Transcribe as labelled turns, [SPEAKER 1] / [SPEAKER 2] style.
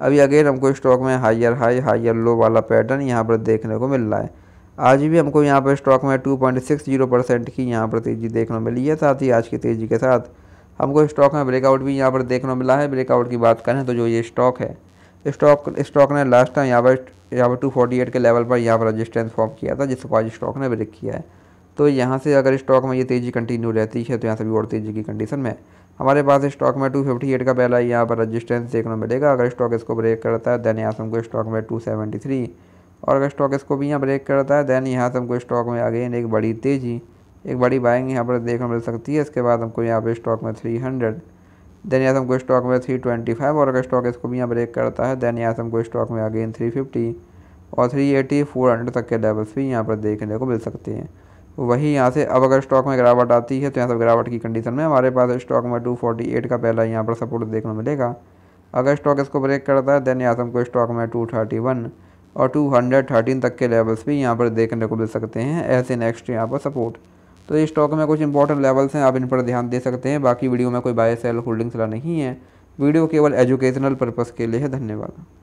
[SPEAKER 1] अभी अगेन हमको स्टॉक में हायर हाई हायर लो वाला पैटर्न यहाँ पर देखने को मिल रहा है आज भी हमको यहाँ पर स्टॉक में two point six zero percent की यहाँ पर तेज़ी देखने को मिली है साथ ही आज की तेज़ी के साथ हमको स्टॉक में ब्रेकआउट भी यहाँ पर देखने को मिला है ब्रेकआउट की बात करें तो जो ये स्टॉक है स्टॉक स्टॉक ने लास्ट टाइम यहाँ पर यहाँ पर एट के लेवल पर यहाँ पर रजिस्टेंस फॉर्म किया था जिसको आज स्टॉक ने ब्रेक किया है तो यहाँ से अगर स्टॉक में ये तेज़ी कंटिन्यू रहती है तो यहाँ से भी और तेज़ी की कंडीशन में हमारे पास स्टॉक में 258 का पहला यहाँ पर रजिस्टेंस देखने मिलेगा अगर स्टॉक इसको ब्रेक करता है देन यहाँ से हमको स्टॉक में 273 और अगर स्टॉक इसको भी यहाँ ब्रेक करता है देन यहाँ से हमको स्टॉक में अगेन एक बड़ी तेज़ी एक बड़ी बाइंग यहाँ पर देखने मिल सकती है इसके बाद हमको यहाँ पर स्टॉक में थ्री हंड्रेड देन यहाँ से हमको स्टॉक में थ्री ट्वेंटी फाइव और अगर स्टॉक इसको भी यहाँ ब्रेक करता है देन यहाँ से हमको स्टॉक में अगेन थ्री फिफ्टी और थ्री एटी फोर हंड्रेड तक के लेवल्स भी यहाँ पर देखने को मिल सकते हैं वही यहाँ से अब अगर स्टॉक में गिरावट आती है तो यहाँ सब गिरावट की कंडीशन में हमारे पास स्टॉक में टू फोर्टी एट का पहला यहाँ पर सपोर्ट देखने मिलेगा अगर स्टॉक इसको ब्रेक करता है देन यहाँ से हमको स्टॉक में टू थर्टी वन और टू हंड्रेड थर्टीन तक के लेवल्स भी यहाँ पर देखने को मिल सकते हैं ऐसे नेक्स्ट यहाँ पर सपोर्ट तो ये स्टॉक में कुछ इंपॉर्टेंट लेवल्स हैं आप इन पर ध्यान दे सकते हैं बाकी वीडियो में कोई बाय सेल होल्डिंग्स नहीं है वीडियो केवल एजुकेशनल पर्पज़ के लिए है धन्यवाद